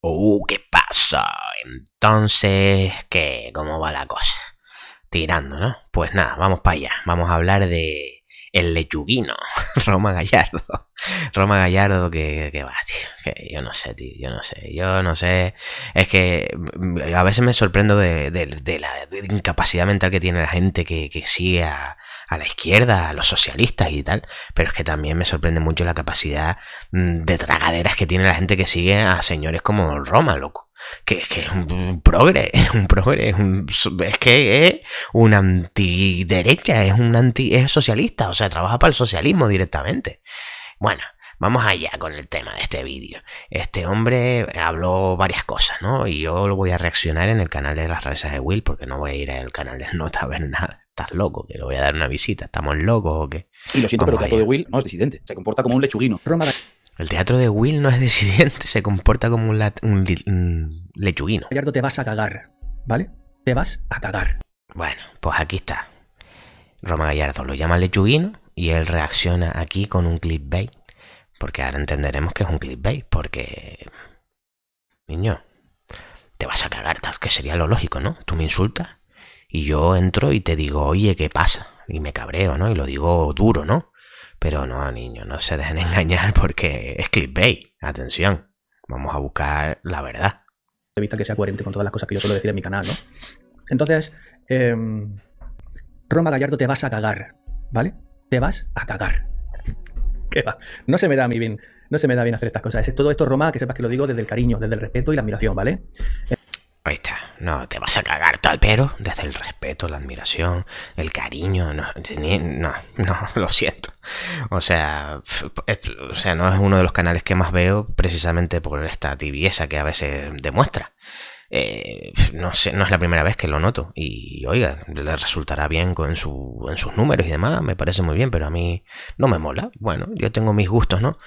Oh, ¿qué pasa? Entonces, ¿qué? ¿Cómo va la cosa? Tirando, ¿no? Pues nada, vamos para allá. Vamos a hablar de el lechuguino, Roma Gallardo. Roma Gallardo, que, va, tío. Que yo no sé, tío. Yo no sé. Yo no sé. Es que mm, mm, a veces me sorprendo de, la incapacidad mental que tiene la gente que, sigue a, a, la izquierda, a los socialistas y tal. Pero es que también me sorprende mucho la capacidad mm, de tragaderas que tiene la gente que sigue a señores como Roma, loco que es que un, progre, es un progre, es, un, es que es un antiderecha, es un anti, es socialista, o sea, trabaja para el socialismo directamente. Bueno, vamos allá con el tema de este vídeo. Este hombre habló varias cosas, ¿no? Y yo lo voy a reaccionar en el canal de las razas de Will, porque no voy a ir al canal de Nota a Estás loco, que le voy a dar una visita, estamos locos o qué. Y lo siento, pero el de Will no es disidente, se comporta como un lechuguino. El teatro de Will no es decidente, se comporta como un, lechuguino. Gallardo, te vas a cagar, ¿vale? Te vas a cagar. Bueno, pues aquí está. Roma Gallardo lo llama lechuguino y él reacciona aquí con un clipbait. Porque ahora entenderemos que es un clipbait. porque... Niño, te vas a cagar, tal que sería lo lógico, ¿no? Tú me insultas y yo entro y te digo, oye, ¿qué pasa? Y me cabreo, ¿no? Y lo digo duro, ¿no? Pero no, niño, no se dejen engañar porque es clickbait. Atención, vamos a buscar la verdad. De visto que sea coherente con todas las cosas que yo suelo decir en mi canal, ¿no? Entonces, em, Roma Gallardo, te vas a cagar, ¿vale? Te vas a cagar. ¿Qué va? No se me da a mí bien, no se me da bien hacer estas cosas. Es todo esto, Roma, que sepas que lo digo desde el cariño, desde el respeto y la admiración, ¿vale? Ahí está. No, te vas a cagar tal, pero desde el respeto, la admiración, el cariño, no, no, lo siento. O sea, o sea, no es uno de los canales que más veo precisamente por esta tibieza que a veces demuestra eh, no sé, no es la primera vez que lo noto. Y oiga, le resultará bien con su, en sus números y demás, me parece muy bien, pero a mí no me mola. Bueno, yo tengo mis gustos, ¿no?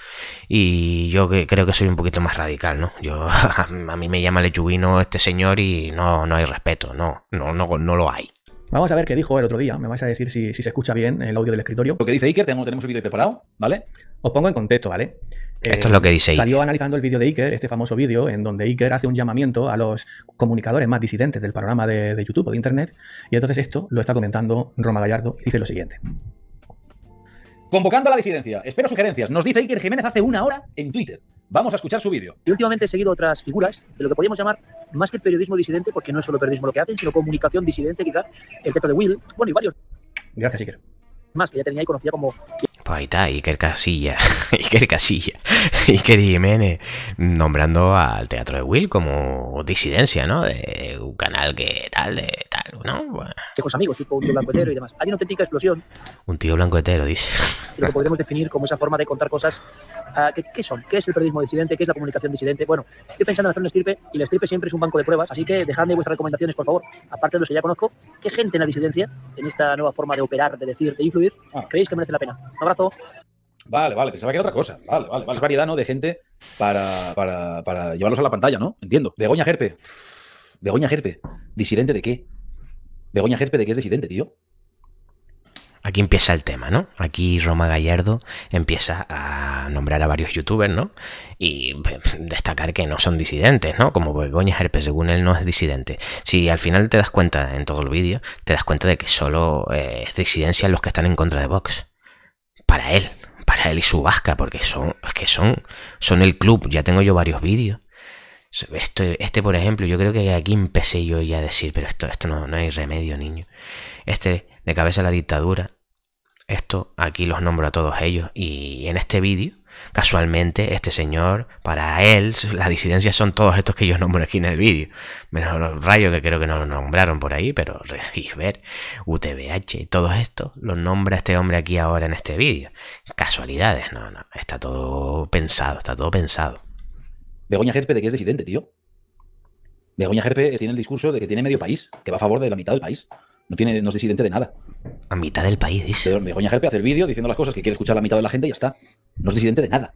Y yo que, creo que soy un poquito más radical, ¿no? Yo, a mí me llama lechuguino este señor y no, no hay respeto, no, no, no, no lo hay. Vamos a ver qué dijo el otro día. Me vais a decir si, se escucha bien el audio del escritorio. Lo que dice Iker, tenemos, tenemos vídeo preparado, ¿vale? Os pongo en contexto, ¿vale? Esto es lo que dice eh, Salió analizando el vídeo de Iker, este famoso vídeo, en donde Iker hace un llamamiento a los comunicadores más disidentes del panorama de, de YouTube o de Internet. Y entonces esto lo está comentando Roma Gallardo y dice lo siguiente. Convocando a la disidencia. Espero sugerencias. Nos dice Iker Jiménez hace una hora en Twitter. Vamos a escuchar su vídeo. Y últimamente he seguido otras figuras de lo que podríamos llamar más que periodismo disidente, porque no es solo periodismo lo que hacen, sino comunicación disidente, quizá el texto de Will, bueno, y varios. Gracias, Iker. Más que ya tenía y conocía como Ahí está, Iker Casilla, Iker Casilla, Iker Jiménez, nombrando al Teatro de Will como disidencia, ¿no? De un canal que tal, de tal, ¿no? amigos, tipo un tío blanco hetero y demás. Hay una auténtica explosión. Un tío blanco hetero, dice. Lo que podríamos definir como esa forma de contar cosas. Ah, ¿qué, son? ¿Qué es el periodismo disidente? ¿Qué es la comunicación disidente? Bueno, estoy pensando en hacer un estirpe y el estirpe siempre es un banco de pruebas, así que dejadme vuestras recomendaciones, por favor. Aparte de los que ya conozco, ¿qué gente en la disidencia, en esta nueva forma de operar, de decir, de influir, ah. creéis que merece la pena? Un abrazo. Vale, vale, pensaba que era otra cosa. Vale, vale, vale. variedad, ¿no? De gente para, para, para llevarlos a la pantalla, ¿no? Entiendo. Begoña Gerpe. Begoña Gerpe. ¿Disidente de qué? Begoña Gerpe de qué es disidente, tío. Aquí empieza el tema, ¿no? Aquí Roma Gallardo empieza a nombrar a varios youtubers, ¿no? Y destacar que no son disidentes, ¿no? Como Begoña Gerpe, según él, no es disidente. Si al final te das cuenta en todo el vídeo, te das cuenta de que solo eh, es disidencia los que están en contra de Vox para él, y su vasca, porque son, que son, son el club, ya tengo yo varios vídeos. Este, este, por ejemplo, yo creo que aquí empecé yo ya a decir, pero esto, esto no, no hay remedio, niño. Este, de cabeza a la dictadura, esto aquí los nombro a todos ellos y en este vídeo, casualmente, este señor, para él, las disidencias son todos estos que yo nombro aquí en el vídeo. Menos los rayos que creo que no lo nombraron por ahí, pero ver UTBH, todos esto los nombra este hombre aquí ahora en este vídeo. Casualidades, no, no, está todo pensado, está todo pensado. Begoña Gerpe, ¿de que es disidente, tío? Begoña Gerpe tiene el discurso de que tiene medio país, que va a favor de la mitad del país. No, tiene, es disidente de nada. A mitad del país, dice. De Begoña Gerpe, hace el vídeo diciendo las cosas que quiere escuchar la mitad de la gente y ya está. No es disidente de nada.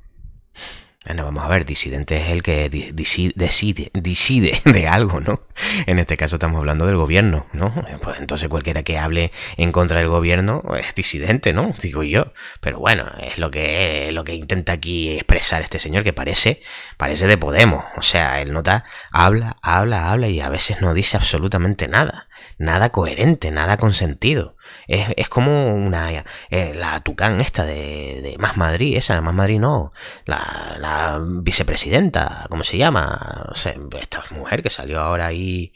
Bueno, vamos a ver, disidente es el que decide, de algo, ¿no? En este caso estamos hablando del gobierno, ¿no? Pues entonces cualquiera que hable en contra del gobierno es disidente, ¿no? Digo yo. Pero bueno, es lo que, lo que intenta aquí expresar este señor que parece, parece de Podemos. O sea, él nota, habla, habla, habla y a veces no dice absolutamente nada nada coherente, nada con sentido. Es, como una. Eh, la Tucán esta de, Más Madrid, esa, Más Madrid no. La, vicepresidenta, ¿cómo se llama? esta mujer que salió ahora ahí.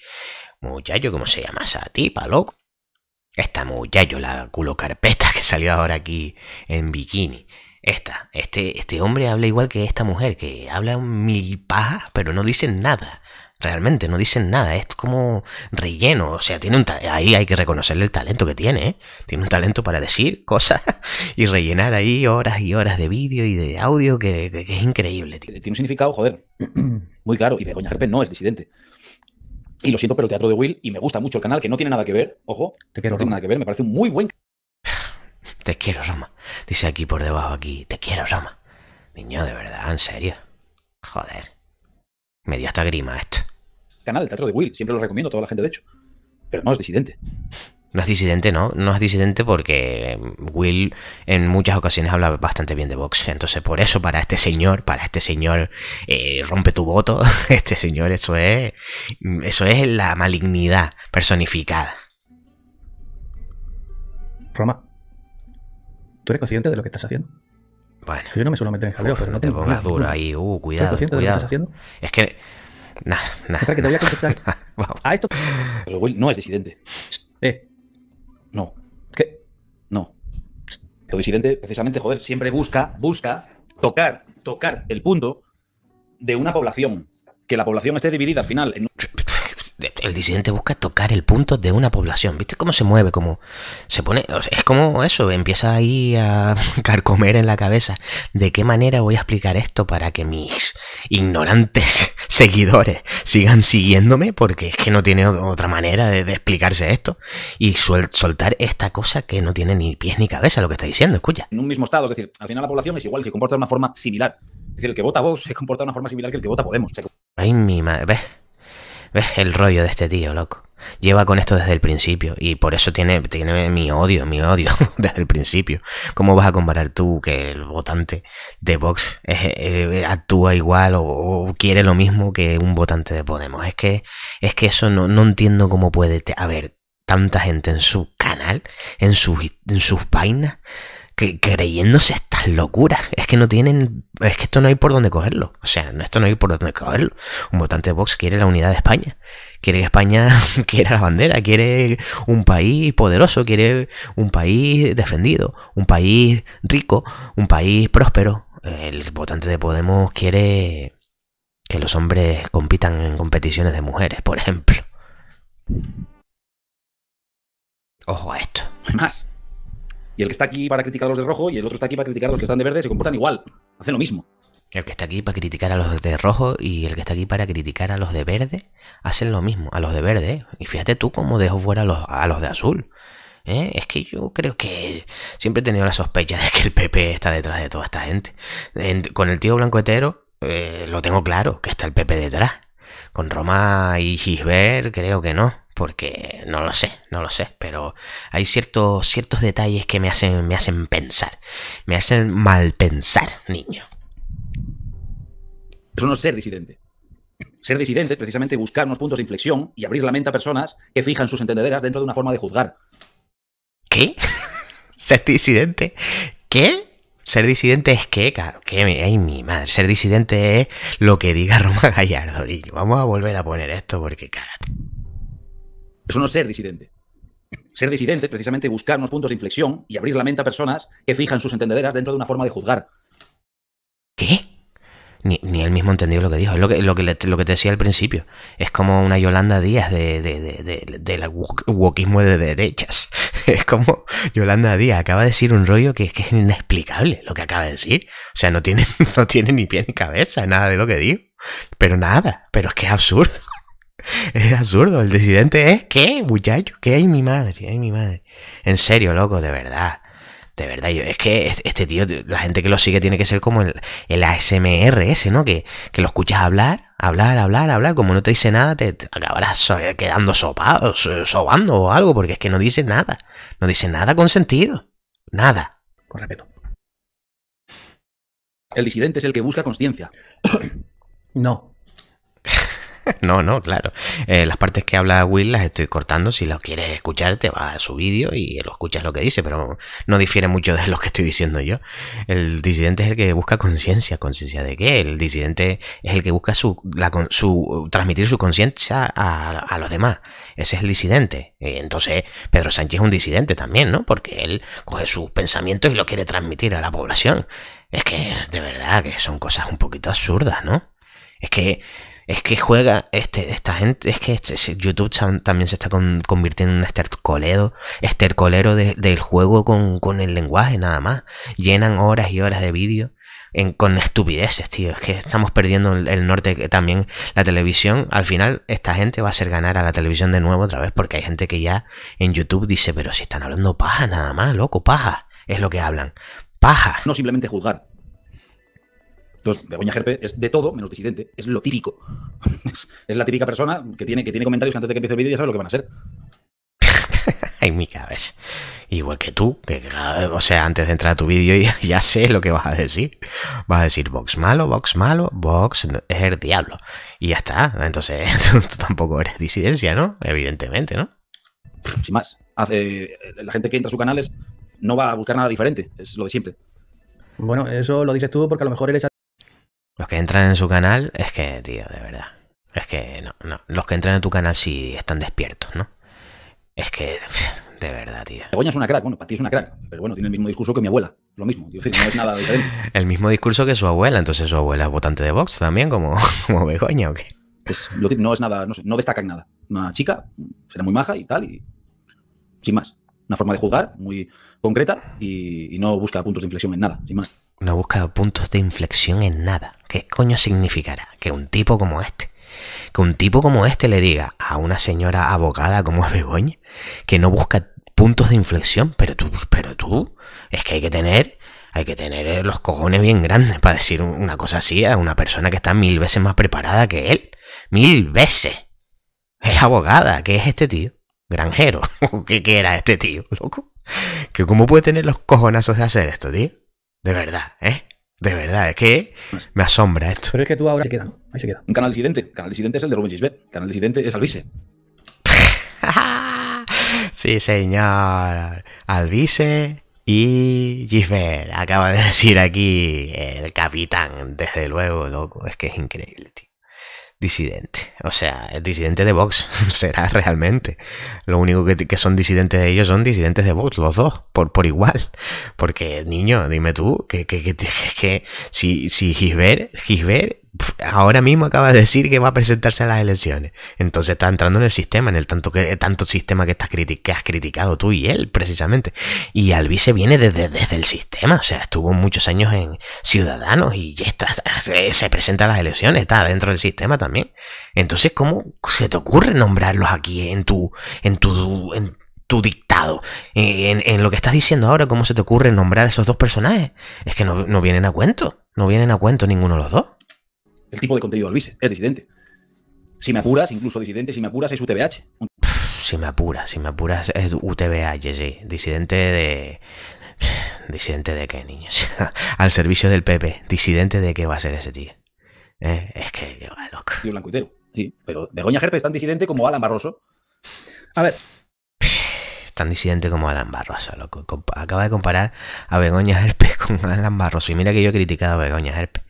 Muchacho, ¿cómo se llama esa tipa, loco? Esta muchacho, la culo carpeta que salió ahora aquí en bikini. Esta, este, este hombre habla igual que esta mujer, que habla mil paja pero no dice nada. Realmente, no dicen nada, es como relleno. O sea, tiene un ahí hay que reconocerle el talento que tiene, ¿eh? Tiene un talento para decir cosas y rellenar ahí horas y horas de vídeo y de audio que, que, es increíble. Tiene un significado, joder, muy claro. Y Begoña Herpes no es disidente. Y lo siento, pero el teatro de Will, y me gusta mucho el canal, que no tiene nada que ver, ojo, te quiero, no tiene nada que ver, me parece un muy buen Te quiero, Roma. Dice aquí por debajo, aquí, te quiero, Roma. Niño, de verdad, en serio. Joder. Me dio hasta grima esto canal, el Teatro de Will. Siempre lo recomiendo a toda la gente, de hecho. Pero no es disidente. No es disidente, ¿no? No es disidente porque em, Will en muchas ocasiones habla bastante bien de Vox. Entonces, por eso, para este señor, para este señor, eh, rompe tu voto. Este señor, eso es. Eso es la malignidad personificada. Roma, ¿tú eres consciente de lo que estás haciendo? Bueno. yo no me suelo meter en jaleo, pero no te pongas duro ahí. Uh, cuidado. ¿Eres consciente De lo que estás haciendo? Es que Nada, nada. te voy a contestar. a esto. Pero no es disidente. Eh. No. ¿Qué? No. Lo disidente, precisamente, joder, siempre busca, busca tocar, tocar el punto de una población. Que la población esté dividida al final en pues, el disidente busca tocar el punto de una población. ¿Viste cómo se mueve? Como se pone. es como eso, empieza ahí a carcomer en la cabeza. ¿De qué manera voy a explicar esto para que mis ignorantes seguidores sigan siguiéndome? Porque es que no tiene otra manera de, explicarse esto. Y soltar esta cosa que no tiene ni pies ni cabeza lo que está diciendo, escucha. En un mismo estado, es decir, al final la población es igual, se comporta de una forma similar. Es decir, el que vota vos se comporta de una forma similar que el que vota Podemos. Ay, mi madre. ¿Ves? ¿Ves el rollo de este tío, loco? Lleva con esto desde el principio y por eso tiene, tiene mi odio, mi odio desde el principio. ¿Cómo vas a comparar tú que el votante de Vox eh, actúa igual o, quiere lo mismo que un votante de Podemos? Es que, es que eso no, entiendo cómo puede haber tanta gente en su canal, en, en sus páginas que creyéndose locuras. Es que no tienen. Es que esto no hay por dónde cogerlo. O sea, esto no hay por dónde cogerlo. Un votante de Vox quiere la unidad de España. Quiere que España quiera la bandera. Quiere un país poderoso. Quiere un país defendido. Un país rico. Un país próspero. El votante de Podemos quiere que los hombres compitan en competiciones de mujeres, por ejemplo. Ojo a esto. más. Y el que está aquí para criticar a los de rojo y el otro está aquí para criticar a los que están de verde, se comportan igual, hacen lo mismo. El que está aquí para criticar a los de rojo y el que está aquí para criticar a los de verde hacen lo mismo, a los de verde. ¿eh? Y fíjate tú cómo dejo fuera a los, de azul. ¿eh? Es que yo creo que siempre he tenido la sospecha de que el PP está detrás de toda esta gente. con el tío blanco hetero eh, lo tengo claro, que está el PP detrás. Con Roma y Gisbert creo que no porque no lo sé, no lo sé, pero hay ciertos, ciertos detalles que me hacen, me hacen pensar, me hacen mal pensar, niño. Eso no es ser disidente. Ser disidente es precisamente buscar unos puntos de inflexión y abrir la mente a personas que fijan sus entendederas dentro de una forma de juzgar. ¿Qué? ¿Ser disidente? ¿Qué? Ser disidente es que, que ay mi madre, ser disidente es lo que diga Roma Gallardo. Y vamos a volver a poner esto porque cara. Eso no es ser disidente. Ser disidente es precisamente buscar unos puntos de inflexión y abrir la mente a personas que fijan sus entendederas dentro de una forma de juzgar. ¿Qué? Ni, ni él mismo entendió lo que dijo. Es lo que, lo que, lo que te decía al principio. Es como una Yolanda Díaz de, de, del wokismo de derechas. Es como Yolanda Díaz acaba de decir un rollo que es inexplicable lo que acaba de decir. O sea, no tiene, no tiene ni pie ni cabeza, nada de lo que dijo. Pero nada, pero es que es absurdo. Es absurdo. El disidente es ¿qué, muchacho? ¿Qué hay mi madre? hay mi madre? En serio, loco, de verdad. De verdad, yo, es que este tío, la gente que lo sigue tiene que ser como el, el ASMR ese, ¿no? Que, que, lo escuchas hablar, hablar, hablar, hablar. Como no te dice nada, te, acabarás eh, quedando sopado, sobando o algo, porque es que no dice nada. No dice nada con sentido. Nada. Con respeto. El disidente es el que busca conciencia. no. no, no, claro. Eh, las partes que habla Will las estoy cortando. Si lo quieres escuchar, te vas a su vídeo y lo escuchas lo que dice, pero no difiere mucho de lo que estoy diciendo yo. El disidente es el que busca conciencia. ¿Conciencia de qué? El disidente es el que busca su, la, su transmitir su conciencia a, los demás. Ese es el disidente. Eh, entonces, Pedro Sánchez es un disidente también, ¿no? Porque él coge sus pensamientos y los quiere transmitir a la población. Es que, de verdad, que son cosas un poquito absurdas, ¿no? Es que es que juega este, esta gente, es que este, este YouTube también se está convirtiendo en un estercolero, estercolero del juego con, con, el lenguaje nada más. Llenan horas y horas de vídeo con estupideces, tío. Es que estamos perdiendo el, norte también la televisión. Al final esta gente va a hacer ganar a la televisión de nuevo otra vez porque hay gente que ya en YouTube dice, pero si están hablando paja nada más, loco, paja. Es lo que hablan. Paja. No simplemente juzgar entonces, Begoña Gerpe es de todo menos disidente, es lo típico. Es, la típica persona que tiene, que tiene comentarios antes de que empiece el vídeo y ya sabe lo que van a ser. Ay, mi cabeza. Igual que tú, que o sea, antes de entrar a tu vídeo ya, sé lo que vas a decir. Vas a decir Vox malo, Vox malo, Vox es el diablo. Y ya está. Entonces, tú tampoco eres disidencia, ¿no? Evidentemente, ¿no? Sin más. Eh, la gente que entra a su canales no va a buscar nada diferente. Es lo de siempre. Bueno, eso lo dices tú porque a lo mejor eres los que entran en su canal, es que, tío, de verdad. Es que no, no. Los que entran en tu canal sí están despiertos, ¿no? Es que, de verdad, tío. Begoña es una crack, bueno, para ti es una crack, pero bueno, tiene el mismo discurso que mi abuela. Lo mismo, tío, no es nada diferente. el mismo discurso que su abuela, entonces su abuela es votante de Vox también, como, Begoña, ¿o qué? no es nada, no sé, no destaca en nada. Una chica será muy maja y tal, y sin más. Una forma de juzgar muy concreta y no busca puntos de inflexión en nada, sin más no busca puntos de inflexión en nada. ¿Qué coño significará que un tipo como este, que un tipo como este le diga a una señora abogada como es Begoña, que no busca puntos de inflexión? Pero tú, pero tú, es que hay que tener, hay que tener eh, los cojones bien grandes para decir una cosa así a una persona que está mil veces más preparada que él. Mil veces. Es abogada, ¿qué es este tío? Granjero. ¿Qué, era este tío, loco? ¿Cómo puede tener los cojonazos de hacer esto, tío? De verdad, ¿eh? De verdad, es que me asombra esto. Pero es que tú ahora se queda, Ahí se queda. Un canal disidente. Canal disidente es el de Rubén Gisbert. Canal disidente es Alvise. sí, señor. Alvise y Gisbert. Acaba de decir aquí el capitán, desde luego, loco. Es que es increíble, tío disidente. O sea, el disidente de Vox, será realmente. Lo único que, son disidentes de ellos son disidentes de Vox, los dos, por, por igual. Porque, niño, dime tú, que, que, que si, si Gisbert, Gisbert ahora mismo acaba de decir que va a presentarse a las elecciones. Entonces está entrando en el sistema, en el tanto, que, tanto sistema que, estás has criticado tú y él, precisamente. Y se viene desde, el sistema, o sea, estuvo muchos años en Ciudadanos y ya está, se presenta a las elecciones, está dentro del sistema también. Entonces, ¿cómo se te ocurre nombrarlos aquí en tu, en tu, en tu dictado. En, lo que estás diciendo ahora, ¿cómo se te ocurre nombrar esos dos personajes? Es que no, no vienen a cuento. No vienen a cuento ninguno de los dos el tipo de contenido al vice, es disidente. Si me apuras, incluso disidente, si me apuras es UTBH. si me apuras, si me apuras es UTBH, sí. Disidente de... ¿Disidente de qué, niños? Al servicio del PP. ¿Disidente de qué va a ser ese tío? Eh, es que, blanco y sí. Pero Begoña Gerpe es tan disidente como Alan Barroso. A ver, tan disidente como Alan Barroso, Acaba de comparar a Begoña Herpe con Alan Barroso. Y mira que yo he criticado a Begoña Herpe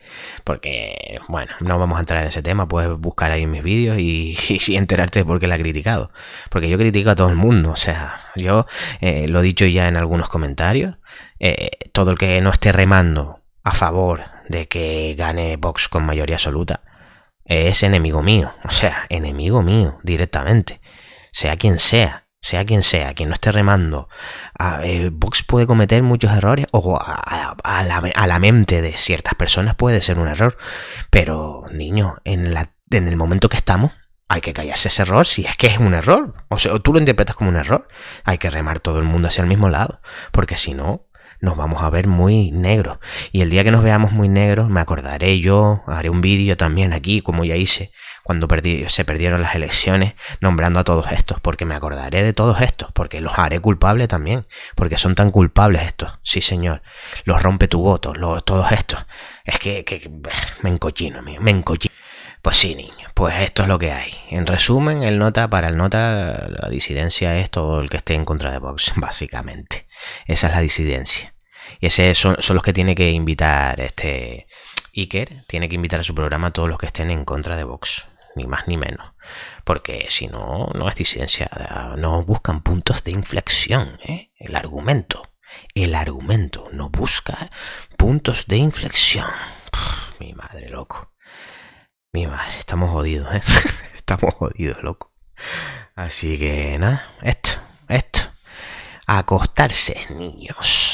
Porque, bueno, no vamos a entrar en ese tema. Puedes buscar ahí mis vídeos y, enterarte de por qué la he criticado. Porque yo critico a todo el mundo. O sea, yo eh, lo he dicho ya en algunos comentarios. Eh, todo el que no esté remando a favor de que gane Vox con mayoría absoluta es enemigo mío. O sea, enemigo mío directamente. Sea quien sea sea quien sea, quien no esté remando, a, eh, Vox puede cometer muchos errores o a, la, mente de ciertas personas puede ser un error, pero niño, en, en el momento que estamos hay que callarse ese error si es que es un error, o sea, tú lo interpretas como un error, hay que remar todo el mundo hacia el mismo lado, porque si no, nos vamos a ver muy negros. Y el día que nos veamos muy negros, me acordaré yo, haré un vídeo también aquí, como ya hice, cuando se perdieron las elecciones, nombrando a todos estos, porque me acordaré de todos estos, porque los haré culpables también, porque son tan culpables estos, sí señor, los rompe tu voto, los, todos estos. Es que, que, me encochino, me encochino. Pues sí, niño pues esto es lo que hay. En resumen, el nota para el nota, la disidencia es todo el que esté en contra de Vox, básicamente. Esa es la disidencia. Y ese son, los que tiene que invitar este Iker, tiene que invitar a su programa a todos los que estén en contra de Vox, ni más ni menos. Porque si no, no es disidencia, no buscan puntos de inflexión, ¿eh? el argumento. El argumento no busca puntos de inflexión. mi madre, loco. Mi madre, estamos jodidos, ¿eh? estamos jodidos, loco. Así que nada, esto, esto acostarse, niños.